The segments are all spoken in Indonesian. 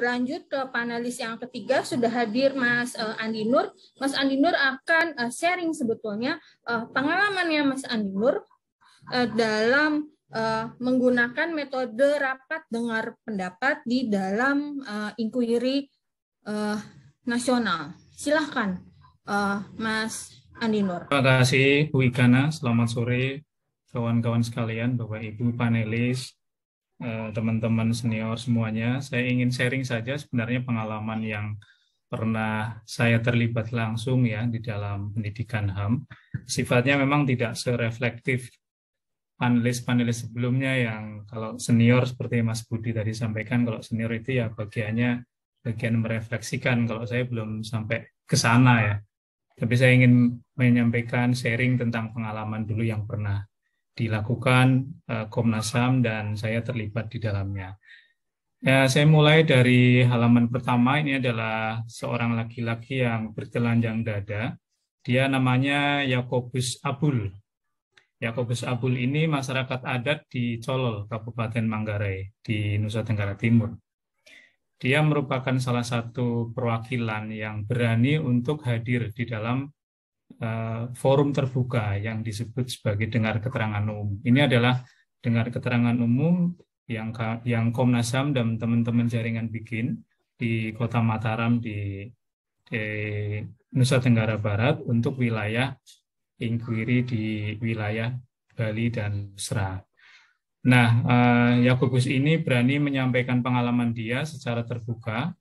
berlanjut ke panelis yang ketiga sudah hadir Mas eh, Andi Nur. Mas Andi Nur akan eh, sharing sebetulnya eh, pengalamannya Mas Andi Nur dalam menggunakan metode rapat dengar pendapat di dalam inquiry nasional. Silahkan Mas Andi Nur. Terima kasih Bu Selamat sore kawan-kawan sekalian, Bapak Ibu panelis, Eh, teman-teman senior semuanya. Saya ingin sharing saja sebenarnya pengalaman yang pernah saya terlibat langsung ya di dalam pendidikan HAM. Sifatnya memang tidak sereflektif panelis-panelis sebelumnya yang kalau senior seperti Mas Budi tadi sampaikan, kalau senior itu ya bagiannya bagian merefleksikan. Kalau saya belum sampai ke sana ya. Tapi saya ingin menyampaikan sharing tentang pengalaman dulu yang pernah dilakukan eh, Komnas HAM dan saya terlibat di dalamnya. Ya, saya mulai dari halaman pertama ini adalah seorang laki-laki yang bertelanjang dada. Dia namanya Yakobus Abul. Yakobus Abul ini masyarakat adat di Colol, Kabupaten Manggarai, di Nusa Tenggara Timur. Dia merupakan salah satu perwakilan yang berani untuk hadir di dalam Eh, forum terbuka yang disebut sebagai dengar keterangan umum. Ini adalah dengar keterangan umum yang yang Komnas HAM dan teman-teman jaringan bikin di Kota Mataram di, di Nusa Tenggara Barat untuk wilayah inquiry di wilayah Bali dan Mesra. Nah, eh, Yakobus ini berani menyampaikan pengalaman dia secara terbuka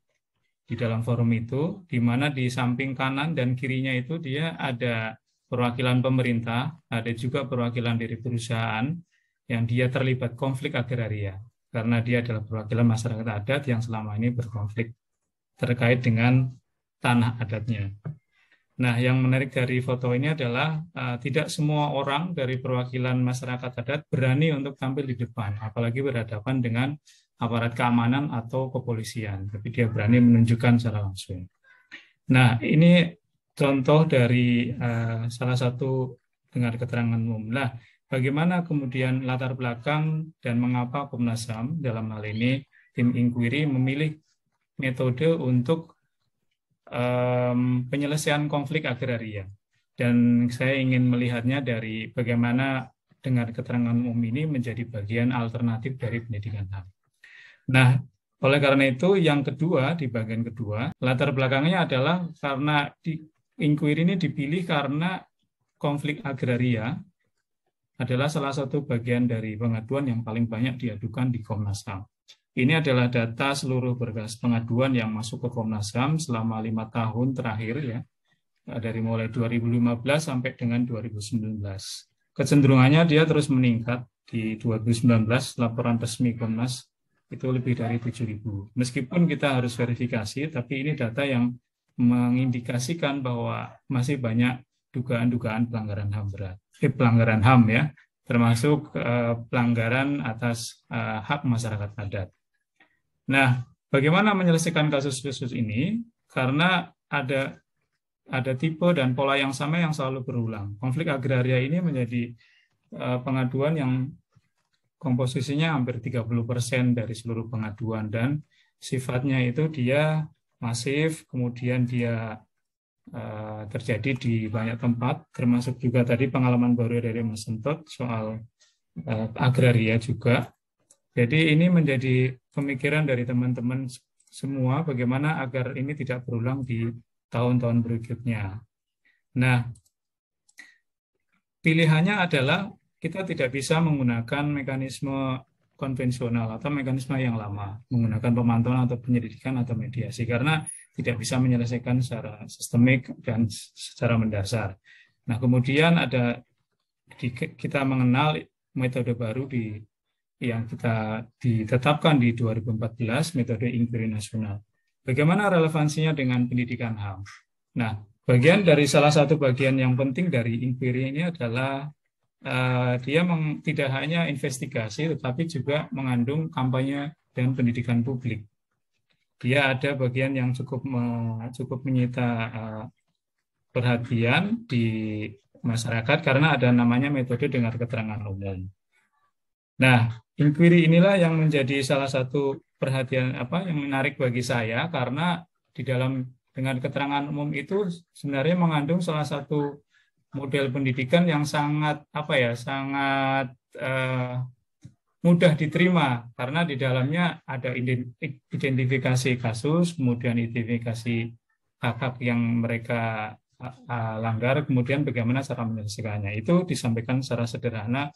di dalam forum itu, di mana di samping kanan dan kirinya itu dia ada perwakilan pemerintah, ada juga perwakilan dari perusahaan yang dia terlibat konflik agraria karena dia adalah perwakilan masyarakat adat yang selama ini berkonflik terkait dengan tanah adatnya. Nah, yang menarik dari foto ini adalah uh, tidak semua orang dari perwakilan masyarakat adat berani untuk tampil di depan, apalagi berhadapan dengan aparat keamanan atau kepolisian, tapi dia berani menunjukkan secara langsung. Nah, ini contoh dari uh, salah satu dengar keterangan umum. Nah, bagaimana kemudian latar belakang dan mengapa Komnas HAM dalam hal ini tim inquiry memilih metode untuk um, penyelesaian konflik agraria. Dan saya ingin melihatnya dari bagaimana dengan keterangan umum ini menjadi bagian alternatif dari pendidikan HAM. Nah, oleh karena itu yang kedua di bagian kedua latar belakangnya adalah karena di inquiry ini dipilih karena konflik agraria adalah salah satu bagian dari pengaduan yang paling banyak diadukan di Komnas HAM. Ini adalah data seluruh berkas pengaduan yang masuk ke Komnas HAM selama lima tahun terakhir ya, dari mulai 2015 sampai dengan 2019. Kecenderungannya dia terus meningkat di 2019 laporan resmi Komnas itu lebih dari 7.000. Meskipun kita harus verifikasi, tapi ini data yang mengindikasikan bahwa masih banyak dugaan-dugaan pelanggaran HAM berat. Eh, pelanggaran HAM ya, termasuk eh, pelanggaran atas eh, hak masyarakat adat. Nah, bagaimana menyelesaikan kasus-kasus ini? Karena ada ada tipe dan pola yang sama yang selalu berulang. Konflik agraria ini menjadi eh, pengaduan yang komposisinya hampir 30% dari seluruh pengaduan dan sifatnya itu dia masif, kemudian dia uh, terjadi di banyak tempat, termasuk juga tadi pengalaman baru dari Mas Sentot soal uh, agraria juga. Jadi ini menjadi pemikiran dari teman-teman semua bagaimana agar ini tidak berulang di tahun-tahun berikutnya. Nah, pilihannya adalah kita tidak bisa menggunakan mekanisme konvensional atau mekanisme yang lama, menggunakan pemantauan atau penyelidikan atau mediasi karena tidak bisa menyelesaikan secara sistemik dan secara mendasar. Nah, kemudian ada di, kita mengenal metode baru di yang kita ditetapkan di 2014 metode inquiry nasional. Bagaimana relevansinya dengan pendidikan HAM? Nah, bagian dari salah satu bagian yang penting dari inquiry ini adalah Eh, dia meng, tidak hanya investigasi tetapi juga mengandung kampanye dan pendidikan publik. Dia ada bagian yang cukup me, cukup menyita uh, perhatian di masyarakat karena ada namanya metode dengar keterangan umum. Nah, inquiry inilah yang menjadi salah satu perhatian apa yang menarik bagi saya karena di dalam dengan keterangan umum itu sebenarnya mengandung salah satu model pendidikan yang sangat apa ya sangat uh, mudah diterima karena di dalamnya ada identifikasi kasus, kemudian identifikasi hak-hak yang mereka uh, langgar, kemudian bagaimana cara menyelesaikannya. Itu disampaikan secara sederhana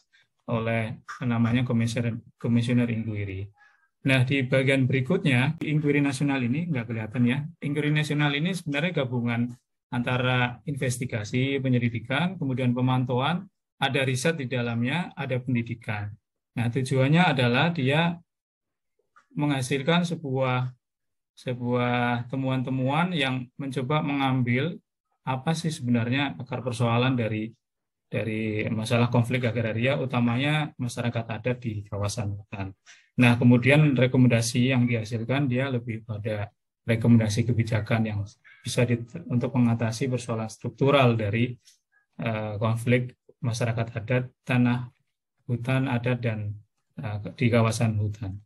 oleh namanya komisioner komisioner inquiry. Nah, di bagian berikutnya, inquiry nasional ini nggak kelihatan ya. Inquiry nasional ini sebenarnya gabungan antara investigasi, penyelidikan, kemudian pemantauan, ada riset di dalamnya, ada pendidikan. Nah, tujuannya adalah dia menghasilkan sebuah sebuah temuan-temuan yang mencoba mengambil apa sih sebenarnya akar persoalan dari dari masalah konflik agraria utamanya masyarakat adat di kawasan hutan. Nah, kemudian rekomendasi yang dihasilkan dia lebih pada rekomendasi kebijakan yang bisa dit, untuk mengatasi persoalan struktural dari uh, konflik masyarakat adat tanah hutan adat dan uh, di kawasan hutan.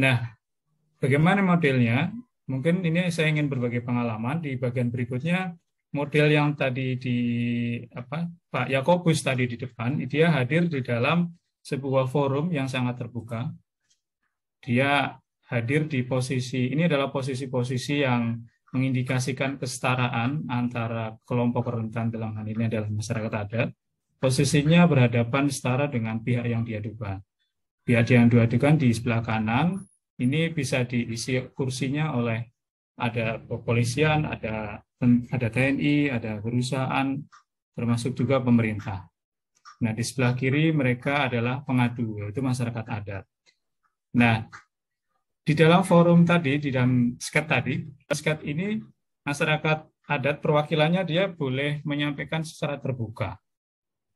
Nah, bagaimana modelnya? Mungkin ini saya ingin berbagi pengalaman di bagian berikutnya model yang tadi di apa Pak Yakobus tadi di depan dia hadir di dalam sebuah forum yang sangat terbuka. Dia hadir di posisi ini adalah posisi-posisi yang mengindikasikan kesetaraan antara kelompok rentan dalam hal ini adalah masyarakat adat, posisinya berhadapan setara dengan pihak yang diadukan. Pihak yang diadukan di sebelah kanan, ini bisa diisi kursinya oleh ada kepolisian, ada ada TNI, ada perusahaan, termasuk juga pemerintah. Nah, di sebelah kiri mereka adalah pengadu, yaitu masyarakat adat. Nah, di dalam forum tadi, di dalam sket tadi, sket ini masyarakat adat perwakilannya dia boleh menyampaikan secara terbuka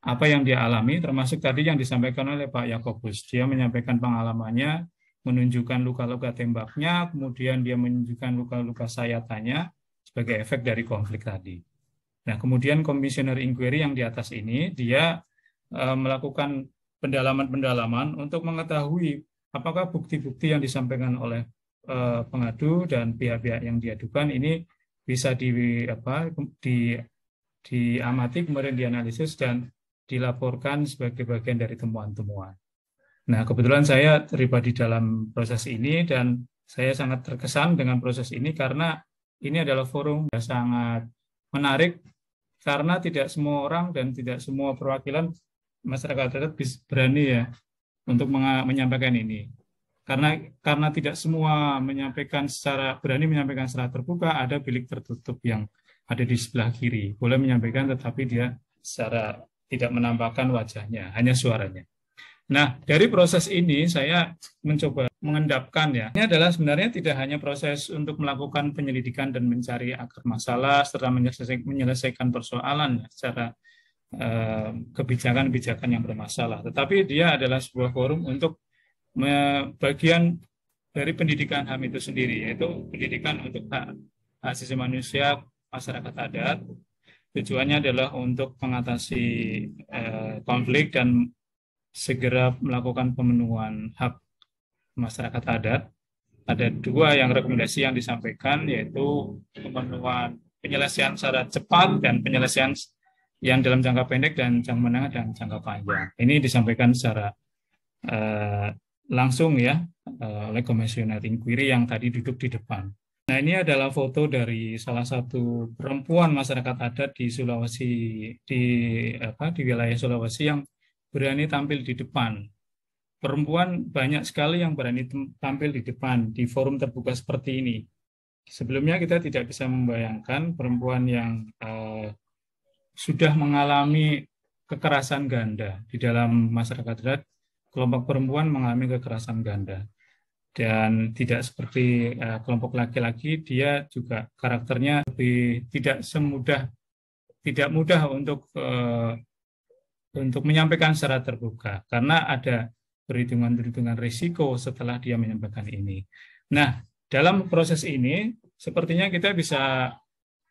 apa yang dia alami, termasuk tadi yang disampaikan oleh Pak Yakobus. Dia menyampaikan pengalamannya, menunjukkan luka-luka tembaknya, kemudian dia menunjukkan luka-luka sayatannya sebagai efek dari konflik tadi. Nah, kemudian komisioner inquiry yang di atas ini, dia eh, melakukan pendalaman-pendalaman untuk mengetahui apakah bukti-bukti yang disampaikan oleh uh, pengadu dan pihak-pihak yang diadukan ini bisa di apa di diamati kemudian dianalisis dan dilaporkan sebagai bagian dari temuan-temuan. Nah, kebetulan saya terlibat di dalam proses ini dan saya sangat terkesan dengan proses ini karena ini adalah forum yang sangat menarik karena tidak semua orang dan tidak semua perwakilan masyarakat adat berani ya untuk menyampaikan ini. Karena karena tidak semua menyampaikan secara berani menyampaikan secara terbuka, ada bilik tertutup yang ada di sebelah kiri. Boleh menyampaikan tetapi dia secara tidak menampakkan wajahnya, hanya suaranya. Nah, dari proses ini saya mencoba mengendapkan ya. Ini adalah sebenarnya tidak hanya proses untuk melakukan penyelidikan dan mencari akar masalah serta menyelesaikan persoalan ya, secara Eh, kebijakan-kebijakan yang bermasalah. Tetapi dia adalah sebuah forum untuk bagian dari pendidikan HAM itu sendiri, yaitu pendidikan untuk hak asasi manusia masyarakat adat. Tujuannya adalah untuk mengatasi eh, konflik dan segera melakukan pemenuhan hak masyarakat adat. Ada dua yang rekomendasi yang disampaikan, yaitu pemenuhan penyelesaian secara cepat dan penyelesaian yang dalam jangka pendek dan jangka menengah dan jangka panjang. Ini disampaikan secara uh, langsung ya uh, oleh komisioner inquiry yang tadi duduk di depan. Nah ini adalah foto dari salah satu perempuan masyarakat adat di Sulawesi di apa di wilayah Sulawesi yang berani tampil di depan. Perempuan banyak sekali yang berani tampil di depan di forum terbuka seperti ini. Sebelumnya kita tidak bisa membayangkan perempuan yang uh, sudah mengalami kekerasan ganda di dalam masyarakat adat kelompok perempuan mengalami kekerasan ganda dan tidak seperti uh, kelompok laki-laki dia juga karakternya lebih tidak semudah tidak mudah untuk uh, untuk menyampaikan secara terbuka karena ada perhitungan-perhitungan risiko setelah dia menyampaikan ini. Nah, dalam proses ini sepertinya kita bisa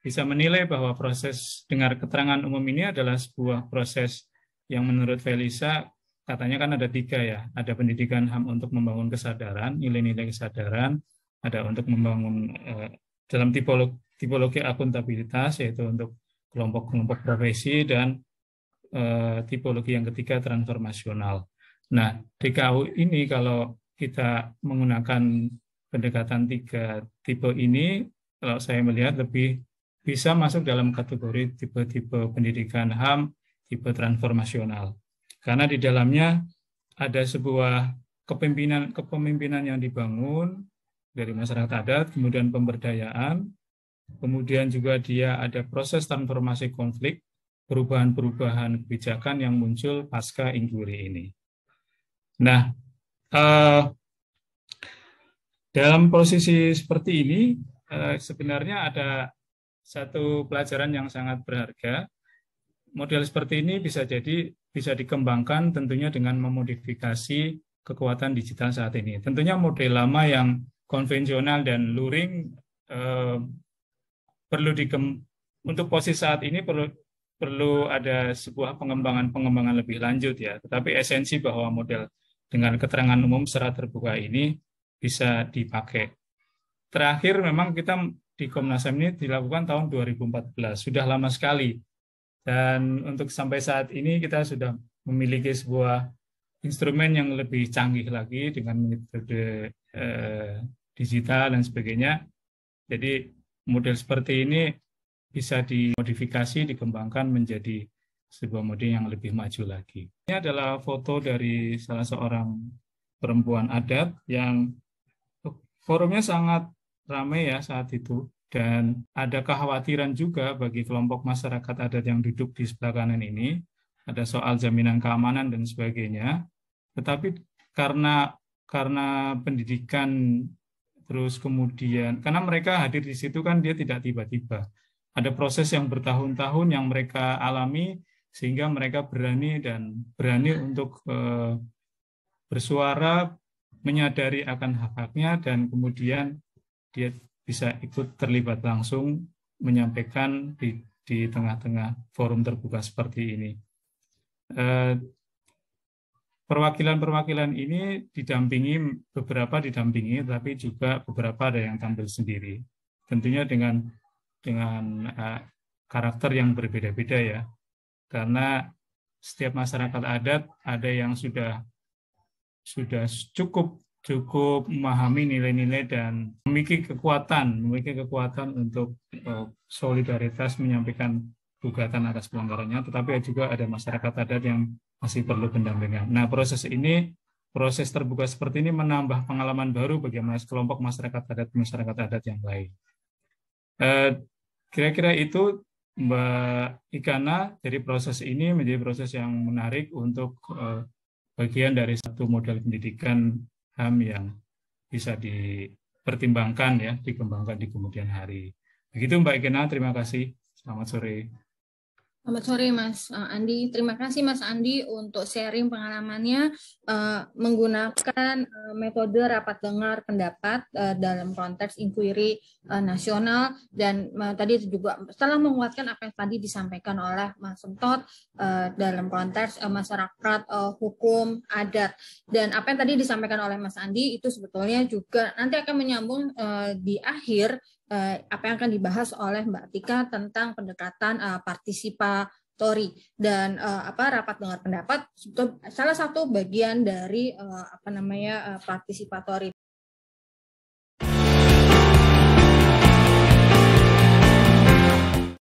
bisa menilai bahwa proses dengar keterangan umum ini adalah sebuah proses yang menurut Felisa katanya kan ada tiga ya, ada pendidikan HAM untuk membangun kesadaran, nilai-nilai kesadaran, ada untuk membangun eh, dalam tipologi, tipologi akuntabilitas yaitu untuk kelompok-kelompok profesi dan eh, tipologi yang ketiga transformasional. Nah, DKU ini kalau kita menggunakan pendekatan tiga tipe ini, kalau saya melihat lebih bisa masuk dalam kategori tipe-tipe pendidikan HAM, tipe transformasional. Karena di dalamnya ada sebuah kepemimpinan kepemimpinan yang dibangun dari masyarakat adat, kemudian pemberdayaan, kemudian juga dia ada proses transformasi konflik, perubahan-perubahan kebijakan yang muncul pasca injury ini. Nah, uh, dalam posisi seperti ini uh, sebenarnya ada satu pelajaran yang sangat berharga. Model seperti ini bisa jadi bisa dikembangkan tentunya dengan memodifikasi kekuatan digital saat ini. Tentunya model lama yang konvensional dan luring eh, perlu dikem untuk posisi saat ini perlu perlu ada sebuah pengembangan-pengembangan lebih lanjut ya. Tetapi esensi bahwa model dengan keterangan umum secara terbuka ini bisa dipakai. Terakhir memang kita di Komnas HAM ini dilakukan tahun 2014, sudah lama sekali. Dan untuk sampai saat ini kita sudah memiliki sebuah instrumen yang lebih canggih lagi dengan metode eh, digital dan sebagainya. Jadi model seperti ini bisa dimodifikasi, dikembangkan menjadi sebuah model yang lebih maju lagi. Ini adalah foto dari salah seorang perempuan adat yang oh, forumnya sangat ramai ya saat itu dan ada kekhawatiran juga bagi kelompok masyarakat adat yang duduk di sebelah kanan ini ada soal jaminan keamanan dan sebagainya tetapi karena karena pendidikan terus kemudian karena mereka hadir di situ kan dia tidak tiba-tiba ada proses yang bertahun-tahun yang mereka alami sehingga mereka berani dan berani untuk eh, bersuara menyadari akan hak-haknya dan kemudian dia bisa ikut terlibat langsung menyampaikan di di tengah-tengah forum terbuka seperti ini. Eh, perwakilan-perwakilan ini didampingi beberapa didampingi, tapi juga beberapa ada yang tampil sendiri. Tentunya dengan dengan eh, karakter yang berbeda-beda ya, karena setiap masyarakat adat ada yang sudah sudah cukup cukup memahami nilai-nilai dan memiliki kekuatan, memiliki kekuatan untuk eh, solidaritas menyampaikan gugatan atas pelanggarannya, tetapi juga ada masyarakat adat yang masih perlu pendampingan. Nah, proses ini, proses terbuka seperti ini menambah pengalaman baru bagi kelompok masyarakat adat masyarakat adat yang lain. Eh, kira-kira itu Mbak Ikana, jadi proses ini menjadi proses yang menarik untuk eh, bagian dari satu model pendidikan HAM yang bisa dipertimbangkan ya, dikembangkan di kemudian hari. Begitu Mbak Ikena, terima kasih. Selamat sore. Selamat sore Mas eh, Andi. Terima kasih Mas Andi untuk sharing pengalamannya uh, menggunakan uh, metode rapat dengar pendapat uh, dalam konteks inquiry nasional dan tadi juga setelah menguatkan apa yang tadi disampaikan oleh Mas Sentot dalam konteks masyarakat hukum adat dan apa yang tadi disampaikan oleh Mas Andi itu sebetulnya juga nanti akan menyambung di akhir Eh, apa yang akan dibahas oleh Mbak Tika tentang pendekatan eh, partisipatori dan eh, apa rapat dengar pendapat salah satu bagian dari eh, apa namanya eh, partisipatori